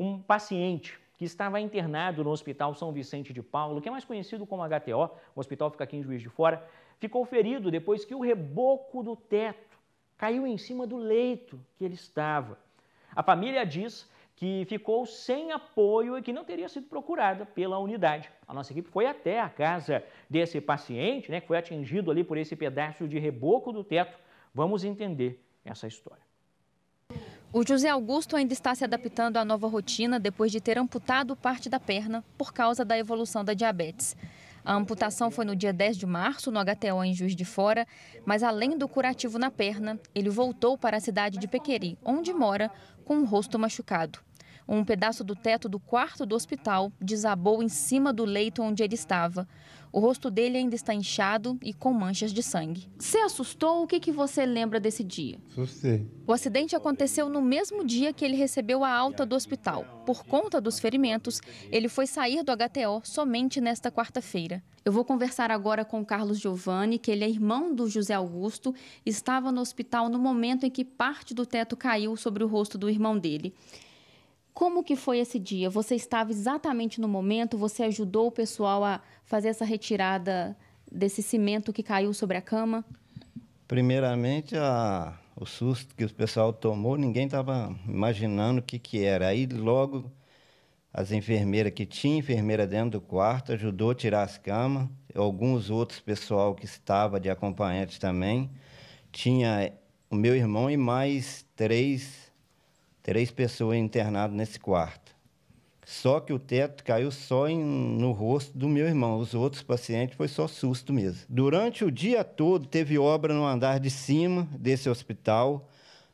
um paciente que estava internado no Hospital São Vicente de Paulo, que é mais conhecido como HTO, o hospital fica aqui em Juiz de Fora, ficou ferido depois que o reboco do teto caiu em cima do leito que ele estava. A família diz que ficou sem apoio e que não teria sido procurada pela unidade. A nossa equipe foi até a casa desse paciente, né, que foi atingido ali por esse pedaço de reboco do teto. Vamos entender essa história. O José Augusto ainda está se adaptando à nova rotina depois de ter amputado parte da perna por causa da evolução da diabetes. A amputação foi no dia 10 de março, no HTO em Juiz de Fora, mas além do curativo na perna, ele voltou para a cidade de Pequeri, onde mora, com o rosto machucado. Um pedaço do teto do quarto do hospital desabou em cima do leito onde ele estava. O rosto dele ainda está inchado e com manchas de sangue. Se assustou? O que, que você lembra desse dia? Assustei. O acidente aconteceu no mesmo dia que ele recebeu a alta do hospital. Por conta dos ferimentos, ele foi sair do HTO somente nesta quarta-feira. Eu vou conversar agora com Carlos Giovanni, que ele é irmão do José Augusto, estava no hospital no momento em que parte do teto caiu sobre o rosto do irmão dele. Como que foi esse dia? Você estava exatamente no momento? Você ajudou o pessoal a fazer essa retirada desse cimento que caiu sobre a cama? Primeiramente, a, o susto que o pessoal tomou, ninguém estava imaginando o que, que era. Aí, logo, as enfermeiras que tinha enfermeira dentro do quarto ajudou a tirar as camas. Alguns outros pessoal que estava de acompanhante também. Tinha o meu irmão e mais três Três pessoas internadas nesse quarto. Só que o teto caiu só em, no rosto do meu irmão. Os outros pacientes foi só susto mesmo. Durante o dia todo teve obra no andar de cima desse hospital.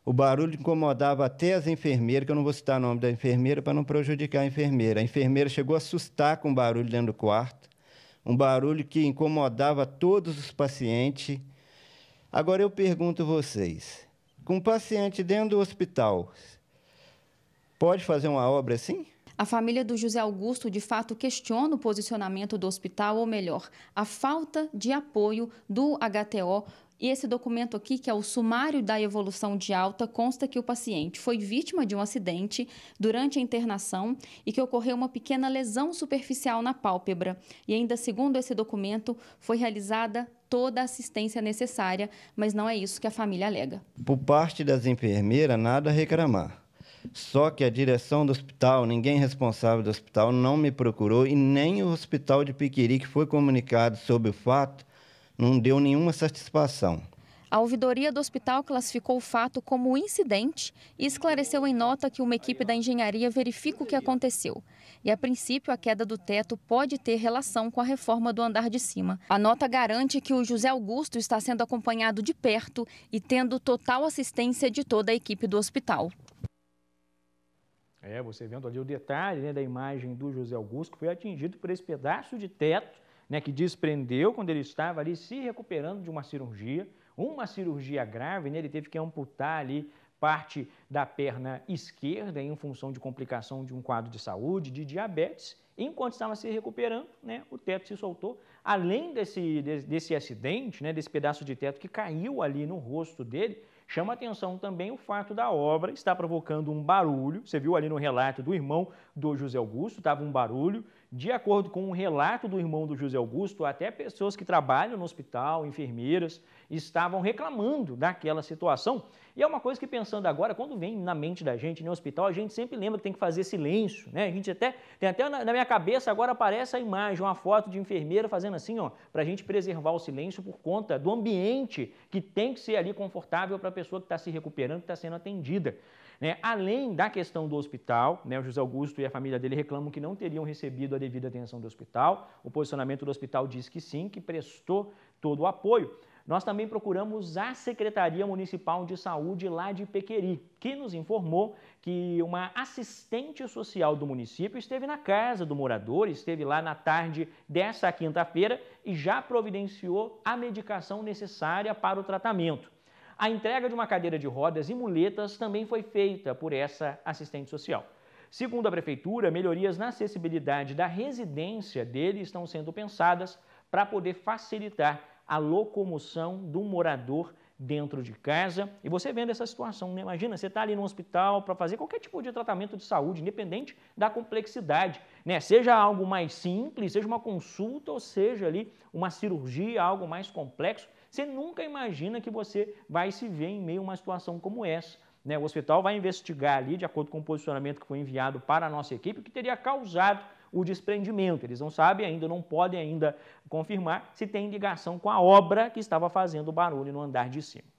O barulho incomodava até as enfermeiras, que eu não vou citar o nome da enfermeira para não prejudicar a enfermeira. A enfermeira chegou a assustar com o barulho dentro do quarto, um barulho que incomodava todos os pacientes. Agora eu pergunto vocês, com um paciente dentro do hospital, Pode fazer uma obra assim? A família do José Augusto de fato questiona o posicionamento do hospital, ou melhor, a falta de apoio do HTO e esse documento aqui, que é o sumário da evolução de alta, consta que o paciente foi vítima de um acidente durante a internação e que ocorreu uma pequena lesão superficial na pálpebra. E ainda segundo esse documento, foi realizada toda a assistência necessária, mas não é isso que a família alega. Por parte das enfermeiras, nada a reclamar. Só que a direção do hospital, ninguém responsável do hospital, não me procurou e nem o hospital de Piquiri, que foi comunicado sobre o fato, não deu nenhuma satisfação. A ouvidoria do hospital classificou o fato como incidente e esclareceu em nota que uma equipe da engenharia verifica o que aconteceu. E, a princípio, a queda do teto pode ter relação com a reforma do andar de cima. A nota garante que o José Augusto está sendo acompanhado de perto e tendo total assistência de toda a equipe do hospital. É, você vendo ali o detalhe né, da imagem do José Augusto, que foi atingido por esse pedaço de teto né, que desprendeu quando ele estava ali se recuperando de uma cirurgia, uma cirurgia grave, né, ele teve que amputar ali parte da perna esquerda em função de complicação de um quadro de saúde, de diabetes. Enquanto estava se recuperando, né, o teto se soltou. Além desse, desse, desse acidente, né, desse pedaço de teto que caiu ali no rosto dele, Chama atenção também o fato da obra estar provocando um barulho. Você viu ali no relato do irmão do José Augusto, estava um barulho de acordo com um relato do irmão do José Augusto, até pessoas que trabalham no hospital, enfermeiras, estavam reclamando daquela situação. E é uma coisa que pensando agora, quando vem na mente da gente, no hospital, a gente sempre lembra que tem que fazer silêncio, né? A gente até, tem até na, na minha cabeça agora aparece a imagem, uma foto de enfermeira fazendo assim, ó, para a gente preservar o silêncio por conta do ambiente que tem que ser ali confortável para a pessoa que está se recuperando, que está sendo atendida. Né? Além da questão do hospital, né, o José Augusto e a família dele reclamam que não teriam recebido a devida atenção do hospital. O posicionamento do hospital diz que sim, que prestou todo o apoio. Nós também procuramos a Secretaria Municipal de Saúde lá de Pequeri, que nos informou que uma assistente social do município esteve na casa do morador, esteve lá na tarde dessa quinta-feira e já providenciou a medicação necessária para o tratamento. A entrega de uma cadeira de rodas e muletas também foi feita por essa assistente social. Segundo a prefeitura, melhorias na acessibilidade da residência dele estão sendo pensadas para poder facilitar a locomoção do morador dentro de casa. E você vendo essa situação, né? imagina, você está ali no hospital para fazer qualquer tipo de tratamento de saúde, independente da complexidade, né? Seja algo mais simples, seja uma consulta, ou seja ali uma cirurgia, algo mais complexo. Você nunca imagina que você vai se ver em meio a uma situação como essa. Né? O hospital vai investigar ali, de acordo com o posicionamento que foi enviado para a nossa equipe, o que teria causado o desprendimento. Eles não sabem ainda, não podem ainda confirmar se tem ligação com a obra que estava fazendo barulho no andar de cima.